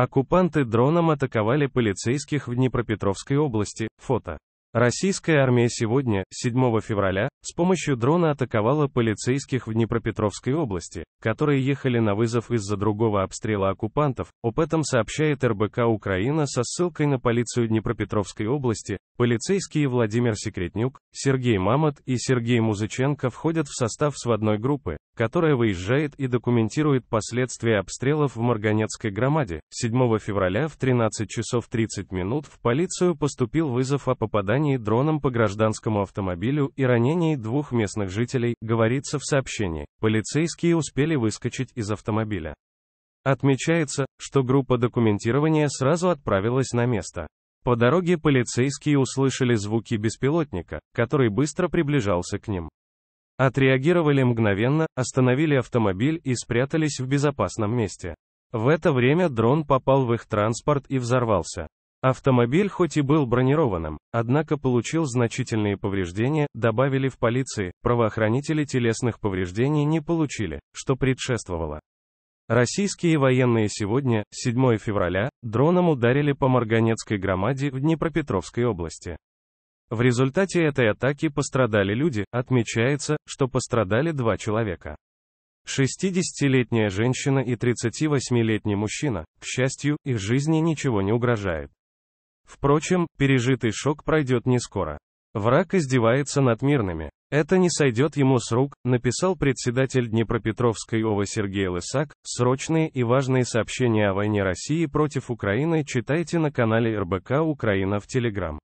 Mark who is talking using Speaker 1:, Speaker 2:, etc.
Speaker 1: Оккупанты дроном атаковали полицейских в Днепропетровской области. Фото. Российская армия сегодня, 7 февраля, с помощью дрона атаковала полицейских в Днепропетровской области, которые ехали на вызов из-за другого обстрела оккупантов. Об этом сообщает РБК Украина со ссылкой на полицию Днепропетровской области. Полицейские Владимир Секретнюк, Сергей Мамот и Сергей Музыченко входят в состав сводной группы, которая выезжает и документирует последствия обстрелов в Марганецкой громаде. 7 февраля в 13 часов 30 минут в полицию поступил вызов о попадании дроном по гражданскому автомобилю и ранении двух местных жителей, говорится в сообщении. Полицейские успели выскочить из автомобиля. Отмечается, что группа документирования сразу отправилась на место. По дороге полицейские услышали звуки беспилотника, который быстро приближался к ним. Отреагировали мгновенно, остановили автомобиль и спрятались в безопасном месте. В это время дрон попал в их транспорт и взорвался. Автомобиль хоть и был бронированным, однако получил значительные повреждения, добавили в полиции, правоохранители телесных повреждений не получили, что предшествовало. Российские военные сегодня, 7 февраля, дроном ударили по Марганецкой громаде в Днепропетровской области. В результате этой атаки пострадали люди, отмечается, что пострадали два человека. 60-летняя женщина и 38-летний мужчина, к счастью, их жизни ничего не угрожает. Впрочем, пережитый шок пройдет не скоро. Враг издевается над мирными. Это не сойдет ему с рук, написал председатель Днепропетровской ОВА Сергей Лысак. Срочные и важные сообщения о войне России против Украины читайте на канале РБК Украина в Телеграм.